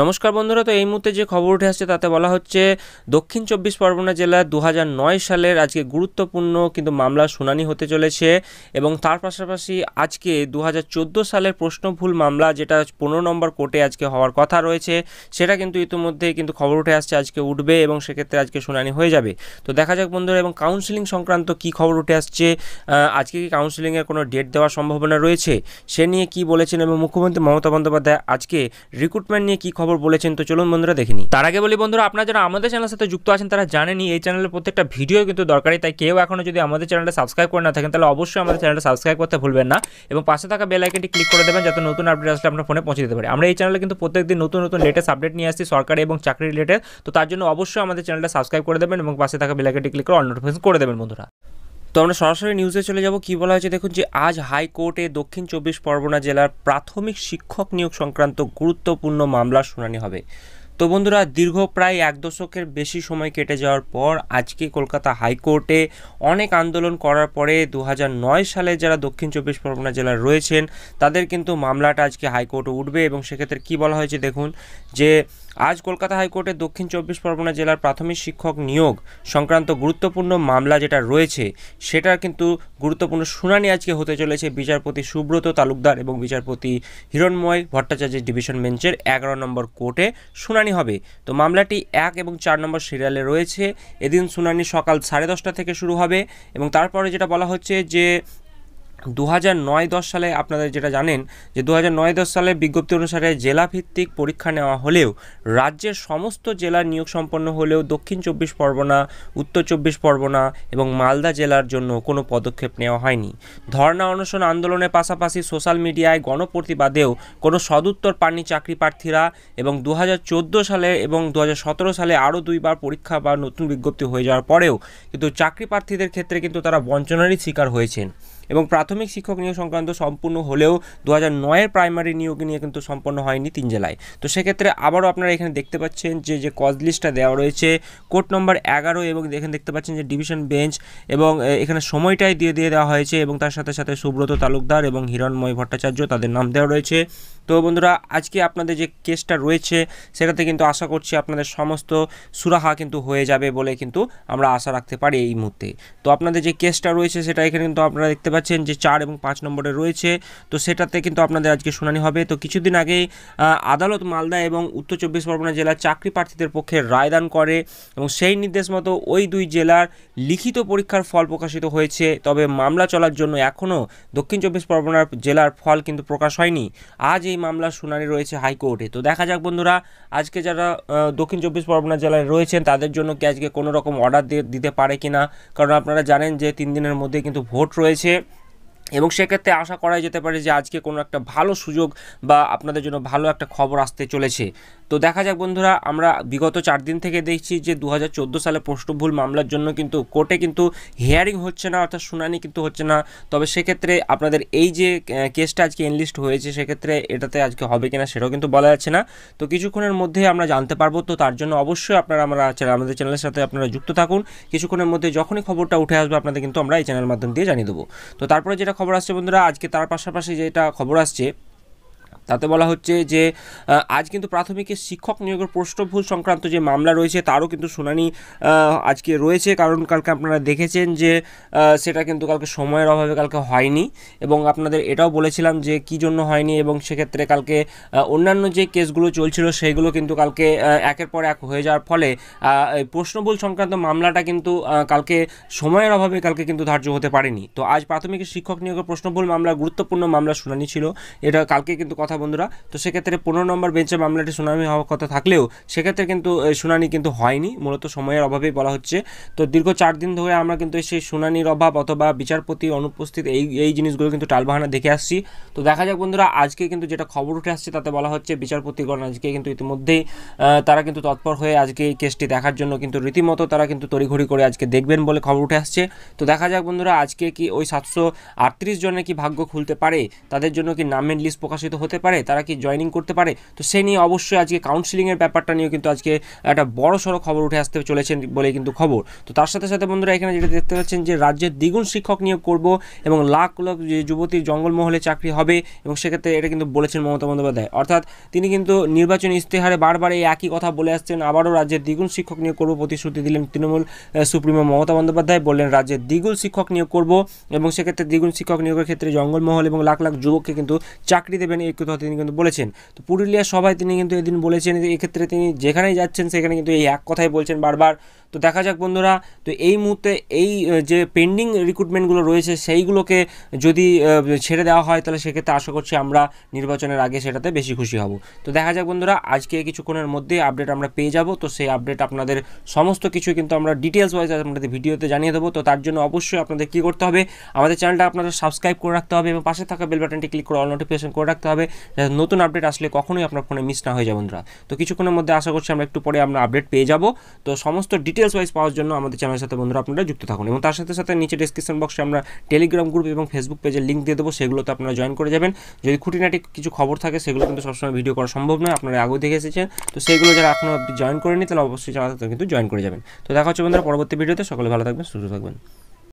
নমস্কার বন্ধুরা তো এই মুহূর্তে যে খবর উঠে আসছে তাতে বলা হচ্ছে দক্ষিণ চব্বিশ পরগনা জেলার দু সালের আজকে গুরুত্বপূর্ণ কিন্তু মামলা শুনানি হতে চলেছে এবং তার পাশাপাশি আজকে দু সালের প্রশ্ন ভুল মামলা যেটা পনেরো নম্বর কোর্টে আজকে হওয়ার কথা রয়েছে সেটা কিন্তু ইতিমধ্যে কিন্তু খবর উঠে আসছে আজকে উঠবে এবং সেক্ষেত্রে আজকে শুনানি হয়ে যাবে তো দেখা যাক বন্ধুরা এবং কাউন্সিলিং সংক্রান্ত কি খবর উঠে আসছে আজকে কি কাউন্সিলিংয়ের কোনো ডেট দেওয়ার সম্ভাবনা রয়েছে সে নিয়ে কি বলেছেন এবং মুখ্যমন্ত্রী মমতা বন্দ্যোপাধ্যায় আজকে রিক্রুটমেন্ট নিয়ে কী খবর বলেছেন তো চলুন বন্ধুরা দেখিনি তার আগে বলি বন্ধুরা আপনারা যারা আমাদের চ্যানেলের সাথে যুক্ত আছেন তারা জানেনি এই চ্যানেলের প্রত্যেকটা ভিডিও কিন্তু দরকারি তাই কেউ এখনও যদি আমাদের চ্যানেলটা সাবস্ক্রাইব করে না থাকেন তাহলে অবশ্যই আমাদের চ্যানেলটা সাবস্ক্রাইব করতে ভুলবেন না এবং পাশে থাকা বেল আইকনটি ক্লিক করে দেবেন যাতে নতুন আপডেট আসলে আপনার ফোনে পৌঁছে দিতে পারে আমরা এই চ্যানেলে কিন্তু প্রত্যেকদিন নতুন নতুন লেটেস্ট আপডেট নিয়ে আসছি সরকারি এবং চাকরি রিলেটেড তো তার জন্য অবশ্যই আমাদের চ্যানেলটা সাবস্ক্রাইব করে দেবেন এবং পাশে থাকা বেল আইকনটি ক্লিক করে অল নোটিফিকেশন করে দেবেন বন্ধুরা তো আমরা সরাসরি নিউজে চলে যাব কি বলা হয়েছে দেখুন যে আজ হাইকোর্টে দক্ষিণ চব্বিশ পরগনা জেলার প্রাথমিক শিক্ষক নিয়োগ সংক্রান্ত গুরুত্বপূর্ণ মামলার শুনানি হবে তো বন্ধুরা দীর্ঘ প্রায় এক দশকের বেশি সময় কেটে যাওয়ার পর আজকে কলকাতা হাইকোর্টে অনেক আন্দোলন করার পরে দু সালে যারা দক্ষিণ চব্বিশ পরগনা জেলার রয়েছেন তাদের কিন্তু মামলাটা আজকে হাইকোর্টে উঠবে এবং সেক্ষেত্রে কী বলা হয়েছে দেখুন যে আজ কলকাতা হাইকোর্টে দক্ষিণ চব্বিশ পরগনা জেলার প্রাথমিক শিক্ষক নিয়োগ সংক্রান্ত গুরুত্বপূর্ণ মামলা যেটা রয়েছে সেটার কিন্তু গুরুত্বপূর্ণ শুনানি আজকে হতে চলেছে বিচারপতি সুব্রত তালুকদার এবং বিচারপতি হিরণময় ভট্টাচার্যের ডিভিশন বেঞ্চের এগারো নম্বর কোর্টে শুনানি শুনানি হবে তো মামলাটি এক এবং চার নম্বর সিরিয়ালে রয়েছে এদিন শুনানি সকাল সাড়ে দশটা থেকে শুরু হবে এবং তারপরে যেটা বলা হচ্ছে যে দু হাজার নয় দশ সালে আপনাদের যেটা জানেন যে দু হাজার নয় দশ সালে বিজ্ঞপ্তি অনুসারে জেলাভিত্তিক পরীক্ষা নেওয়া হলেও রাজ্যের সমস্ত জেলার নিয়োগ সম্পন্ন হলেও দক্ষিণ চব্বিশ পরগনা উত্তর চব্বিশ পরগনা এবং মালদা জেলার জন্য কোনো পদক্ষেপ নেওয়া হয়নি ধর্ণা অনশন আন্দোলনের পাশাপাশি সোশ্যাল মিডিয়ায় গণপ্রতিবাদেও কোনো সদুত্তর পাননি চাকরি প্রার্থীরা এবং দু সালে এবং দু সালে আরও দুইবার পরীক্ষা বা নতুন বিজ্ঞপ্তি হয়ে যাওয়ার পরেও কিন্তু চাকরি প্রার্থীদের ক্ষেত্রে কিন্তু তারা বঞ্চনারই শিকার হয়েছেন এবং প্রাথমিক শিক্ষক নিয়োগ সংক্রান্ত সম্পূর্ণ হলেও দু হাজার নয়ের প্রাইমারি নিয়োগ নিয়ে কিন্তু সম্পন্ন হয়নি তিন জেলায় তো সেক্ষেত্রে আবারও আপনারা এখানে দেখতে পাচ্ছেন যে যে কজ লিস্টটা দেওয়া রয়েছে কোর্ট নম্বর এগারো এবং এখানে দেখতে পাচ্ছেন যে ডিভিশন বেঞ্চ এবং এখানে সময়টাই দিয়ে দিয়ে দেওয়া হয়েছে এবং তার সাথে সাথে সুব্রত তালুকদার এবং হিরণময় ভট্টাচার্য তাদের নাম দেওয়া রয়েছে তো বন্ধুরা আজকে আপনাদের যে কেসটা রয়েছে সেটাতে কিন্তু আশা করছি আপনাদের সমস্ত সুরাহা কিন্তু হয়ে যাবে বলে কিন্তু আমরা আশা রাখতে পারি এই মুহূর্তে তো আপনাদের যে কেসটা রয়েছে সেটা এখানে কিন্তু আপনারা দেখতে পাচ্ছেন যে চার এবং পাঁচ নম্বরে রয়েছে তো সেটাতে কিন্তু আপনাদের আজকে শুনানি হবে তো কিছুদিন আগে আদালত মালদা এবং উত্তর চব্বিশ পরগনা জেলার চাকরি প্রার্থীদের পক্ষে রায়দান করে এবং সেই নির্দেশ মতো ওই দুই জেলার লিখিত পরীক্ষার ফল প্রকাশিত হয়েছে তবে মামলা চলার জন্য এখনও দক্ষিণ চব্বিশ পরগনার জেলার ফল কিন্তু প্রকাশ হয়নি আজ এই মামলার শুনানি রয়েছে হাইকোর্টে তো দেখা যাক বন্ধুরা আজকে যারা দক্ষিণ চব্বিশ পরগনা জেলায় রয়েছেন তাদের জন্য কি আজকে কোনো রকম অর্ডার দিতে পারে কি না কারণ আপনারা জানেন যে তিন দিনের মধ্যে কিন্তু ভোট রয়েছে এবং সেক্ষেত্রে আশা করাই যেতে পারে যে আজকে কোনো একটা ভালো সুযোগ বা আপনাদের জন্য ভালো একটা খবর আসতে চলেছে তো দেখা যাক বন্ধুরা আমরা বিগত চার দিন থেকে দেখছি যে দু সালে প্রশ্নভুল মামলার জন্য কিন্তু কোর্টে কিন্তু হিয়ারিং হচ্ছে না অর্থাৎ শুনানি কিন্তু হচ্ছে না তবে সেক্ষেত্রে আপনাদের এই যে কেসটা আজকে এনলিস্ট হয়েছে সেক্ষেত্রে এটাতে আজকে হবে কি না সেটাও কিন্তু বলা যাচ্ছে না তো কিছুক্ষণের মধ্যে আমরা জানতে পারবো তো তার জন্য অবশ্যই আপনারা আমরা আমাদের চ্যানেলের সাথে আপনারা যুক্ত থাকুন কিছুক্ষণের মধ্যে যখনই খবরটা উঠে আসবে আপনাদের কিন্তু আমরা এই চ্যানেলের মাধ্যম দিয়ে জানিয়ে দেবো তো তারপরে যেটা খবর আসছে বন্ধুরা আজকে তার পাশাপাশি যেটা খবর আসছে তাতে বলা হচ্ছে যে আজ কিন্তু প্রাথমিকের শিক্ষক নিয়োগের প্রশ্ন ভুল সংক্রান্ত যে মামলা রয়েছে তারও কিন্তু শুনানি আজকে রয়েছে কারণ কালকে আপনারা দেখেছেন যে সেটা কিন্তু কালকে সময়ের অভাবে কালকে হয়নি এবং আপনাদের এটাও বলেছিলাম যে কি জন্য হয়নি এবং সেক্ষেত্রে কালকে অন্যান্য যে কেসগুলো চলছিল সেইগুলো কিন্তু কালকে একের পর এক হয়ে যাওয়ার ফলে প্রশ্নভুল সংক্রান্ত মামলাটা কিন্তু কালকে সময়ের অভাবে কালকে কিন্তু ধার্য হতে পারেনি তো আজ প্রাথমিক শিক্ষক নিয়োগের প্রশ্নভুল মামলা গুরুত্বপূর্ণ মামলা শুনানি ছিল এটা কালকে কিন্তু কথা কথা বন্ধুরা তো সেক্ষেত্রে পনেরো নম্বর বেঞ্চে মামলাটি শুনানি হওয়ার কথা থাকলেও সেক্ষেত্রে কিন্তু শুনানি কিন্তু হয়নি মূলত সময়ের অভাবেই বলা হচ্ছে তো দীর্ঘ চার দিন ধরে আমরা কিন্তু সেই শুনানির অভাব অথবা বিচারপতি অনুপস্থিত এই এই জিনিসগুলো কিন্তু টালবাহানা দেখে আসছি তো দেখা যাক বন্ধুরা আজকে কিন্তু যেটা খবর উঠে আসছে তাতে বলা হচ্ছে বিচারপতিগণ আজকে কিন্তু ইতিমধ্যেই তারা কিন্তু তৎপর হয়ে আজকে এই কেসটি দেখার জন্য কিন্তু রীতিমতো তারা কিন্তু তড়িঘড়ি করে আজকে দেখবেন বলে খবর উঠে আসছে তো দেখা যাক বন্ধুরা আজকে কি ওই সাতশো আটত্রিশ জনের কি ভাগ্য খুলতে পারে তাদের জন্য কি নামের লিস্ট প্রকাশিত হতে পারে তারা কি জয়নিং করতে পারে তো সে নিয়ে অবশ্যই আজকে কাউন্সিলিংয়ের ব্যাপারটা নিয়েও কিন্তু আজকে একটা বড় সড়ো খবর উঠে আসতে চলেছেন বলে কিন্তু খবর তো তার সাথে সাথে বন্ধুরা এখানে যেটা দেখতে পাচ্ছেন যে রাজ্যের দ্বিগুণ শিক্ষক নিয়োগ করব এবং লাখ লাখ যে যুবতী জঙ্গলমহলে চাকরি হবে এবং সেক্ষেত্রে এটা কিন্তু বলেছেন মমতা বন্দ্যোপাধ্যায় অর্থাৎ তিনি কিন্তু নির্বাচনী ইস্তেহারে বারবার এই একই কথা বলে আসছেন আবারও রাজ্যের দ্বিগুণ শিক্ষক নিয়োগ করব প্রতিশ্রুতি দিলেন তৃণমূল সুপ্রিমো মমতা বন্দ্যোপাধ্যায় বললেন রাজ্যের দ্বিগুণ শিক্ষক নিয়োগ করব এবং সেক্ষেত্রে দ্বিগুণ শিক্ষক নিয়োগের ক্ষেত্রে জঙ্গলমহল এবং লাখ লাখ যুবককে কিন্তু চাকরি দেবেন এই কথা তিনি কিন্তু বলেছেন তো পুরুলিয়া সভায় তিনি কিন্তু এদিন বলেছেন এক্ষেত্রে তিনি যেখানেই যাচ্ছেন সেখানে কিন্তু এই এক কথাই বলছেন বারবার তো দেখা যাক বন্ধুরা তো এই মুহূর্তে এই যে পেন্ডিং রিক্রুটমেন্টগুলো রয়েছে সেইগুলোকে যদি ছেড়ে দেওয়া হয় তাহলে সেক্ষেত্রে আশা করছি আমরা নির্বাচনের আগে সেটাতে বেশি খুশি হব তো দেখা যাক বন্ধুরা আজকে কিছুক্ষণের মধ্যে আপডেট আমরা পেয়ে যাব তো সেই আপডেট আপনাদের সমস্ত কিছু কিন্তু আমরা ডিটেলস ওয়াইজ আপনাদের ভিডিওতে জানিয়ে দেবো তো তার জন্য অবশ্যই আপনাদের কী করতে হবে আমাদের চ্যানেলটা আপনাদের সাবস্ক্রাইব করে রাখতে হবে এবং পাশে থাকা বেল বাটনটি ক্লিক করে অল নোটিফিকেশন করে রাখতে হবে যাতে নতুন আপডেট আসলে কখনোই আপনার ফোনে মিস না হয়ে যায় বন্ধুরা তো কিছুক্ষণের মধ্যে আশা করছি আমরা একটু পরে আমরা আপডেট পেয়ে যাব তো সমস্ত ডিটেলস ডিটেলস ওয়াইজ পাওয়ার জন্য আমাদের চ্যানেলের সাথে বন্ধুরা আপনারা যুক্ত থাকুন এবং তার সাথে সাথে নিচে ডিসক্রিপশন বক্সে আমরা টেলিগ্রাম গ্রুপ এবং ফেসবুক পেজের লিঙ্ক দিয়ে দেবো সেগুলোতে আপনারা জয়েন করে যাবেন যদি খুঁটিনাটি কিছু খবর থাকে সেগুলো কিন্তু সবসময় ভিডিও করা সম্ভব নয় আপনারা আগেও দেখে এসেছেন তো সেগুলো যারা এখনও জয়েন করেনি তাহলে অবশ্যই যারা কিন্তু জয়েন করে যাবেন তো দেখা হচ্ছে বন্ধুরা পরবর্তী ভিডিওতে সকলে ভালো থাকবেন সুস্থ থাকবেন